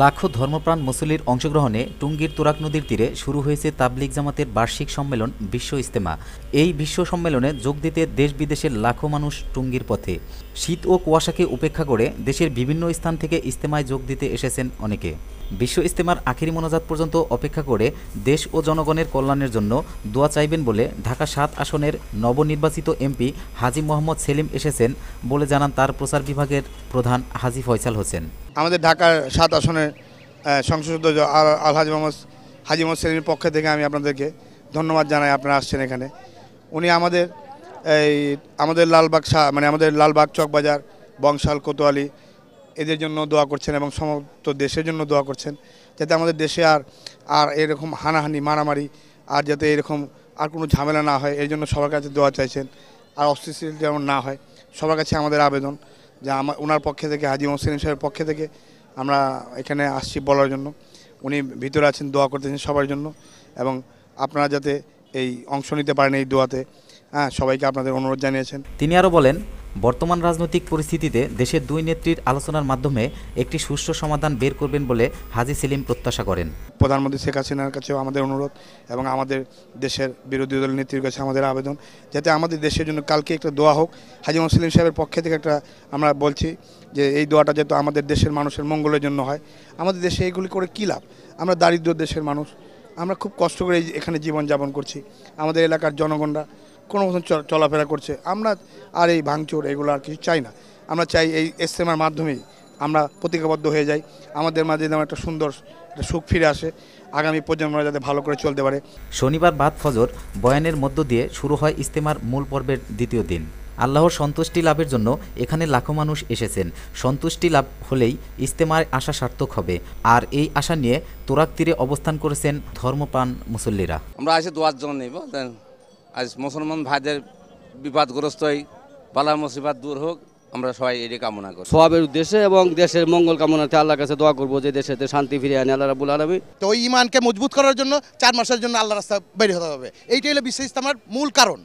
লাখো ধর্মপ্রাণ মুসল্লির অংশগ্রহণে টুঙ্গির তুরাক নদীর তীরে শুরু হয়েছে তাবলিক জামাতের বার্ষিক সম্মেলন বিশ্ব ইস্তেমা এই বিশ্ব সম্মেলনে যোগ দিতে দেশ বিদেশের লাখো মানুষ টুঙ্গির পথে শীত ও কুয়াশাকে উপেক্ষা করে দেশের বিভিন্ন স্থান থেকে ইস্তেমায় যোগ দিতে এসেছেন অনেকে বিশ্ব ইস্তেমার আখিরি মোনাজাত পর্যন্ত অপেক্ষা করে দেশ ও জনগণের কল্যাণের জন্য দোয়া চাইবেন বলে ঢাকা সাত আসনের নবনির্বাচিত এমপি হাজি মোহাম্মদ সেলিম এসেছেন বলে জানান তার প্রচার বিভাগের প্রধান হাজি ফয়সাল হোসেন আমাদের ঢাকার সাত আসনের সংসদ সদস্য হাজি মোহাম্মদ হাজি মোহাম্মদ সেলিমের পক্ষ থেকে আমি আপনাদেরকে ধন্যবাদ জানাই আপনারা আসছেন এখানে উনি আমাদের এই আমাদের লালবাগ মানে আমাদের লালবাগ চকবাজার বংশাল কোতোয়ালি এদের জন্য দোয়া করছেন এবং সমস্ত দেশের জন্য দোয়া করছেন যাতে আমাদের দেশে আর আর এরকম হানাহানি মারামারি আর যাতে এরকম আর কোনো ঝামেলা না হয় এর জন্য সবার কাছে দোয়া চাইছেন আর অস্থিতিশীল যেমন না হয় সবার কাছে আমাদের আবেদন যে আমার ওনার পক্ষে থেকে হাজি মোহসিন সাহেবের পক্ষে থেকে আমরা এখানে আসছি বলার জন্য উনি ভিতরে আছেন দোয়া করতেছেন সবার জন্য এবং আপনারা যাতে এই অংশ নিতে পারেন এই দোয়াতে হ্যাঁ সবাইকে আপনাদের অনুরোধ জানিয়েছেন তিনি আরও বলেন বর্তমান রাজনৈতিক পরিস্থিতিতে দেশের দুই নেত্রীর আলোচনার মাধ্যমে একটি সুষ্ঠু সমাধান বের করবেন বলে হাজি সেলিম প্রত্যাশা করেন প্রধানমন্ত্রী শেখ হাসিনার কাছেও আমাদের অনুরোধ এবং আমাদের দেশের বিরোধী দল নেত্রীর কাছে আমাদের আবেদন যাতে আমাদের দেশের জন্য কালকে একটা দোয়া হোক হাজি মুসলিম সাহেবের পক্ষে থেকে একটা আমরা বলছি যে এই দোয়াটা যেহেতু আমাদের দেশের মানুষের মঙ্গলের জন্য হয় আমাদের দেশে এইগুলি করে কী লাভ আমরা দারিদ্র দেশের মানুষ আমরা খুব কষ্ট করে এখানে জীবনযাপন করছি আমাদের এলাকার জনগণরা কোনো মতন চলাফেরা করছে আমরা আর এই ভাঙচুর এগুলো আর কিছু চাই না আমরা চাই এই এসএমআর মাধ্যমেই আমরা প্রতিজ্ঞাবদ্ধ হয়ে যাই আমাদের মাঝে যেমন একটা সুন্দর সুখ ফিরে আসে আগামী প্রজন্মরা যাতে ভালো করে চলতে পারে শনিবার বাদ ফজর বয়ানের মধ্য দিয়ে শুরু হয় ইস্তেমার মূল পর্বের দ্বিতীয় দিন আল্লাহর সন্তুষ্টি লাভের জন্য এখানে লাখো মানুষ এসেছেন সন্তুষ্টি লাভ হলেই ইস্তেমায় আশা সার্থক হবে আর এই আশা নিয়ে তোরাক তীরে অবস্থান করেছেন ধর্মপ্রাণ মুসল্লিরা আমরা আসে দোয়ার জন্য আজ মুসলমান ভাইদের বিপদগ্রস্ত হই বালা মুসিবাদ দূর হোক আমরা সবাই এটি কামনা করি সবাবের উদ্দেশ্যে এবং দেশের মঙ্গল কামনাতে আল্লাহর কাছে দোয়া করবো যে দেশে শান্তি ফিরে আনে আল্লাহ রাবুল আলমী তো ইমানকে মজবুত করার জন্য চার মাসের জন্য আল্লাহ রাস্তা বেরিয়ে হতে হবে এইটাই হলো বিশেষ আমার মূল কারণ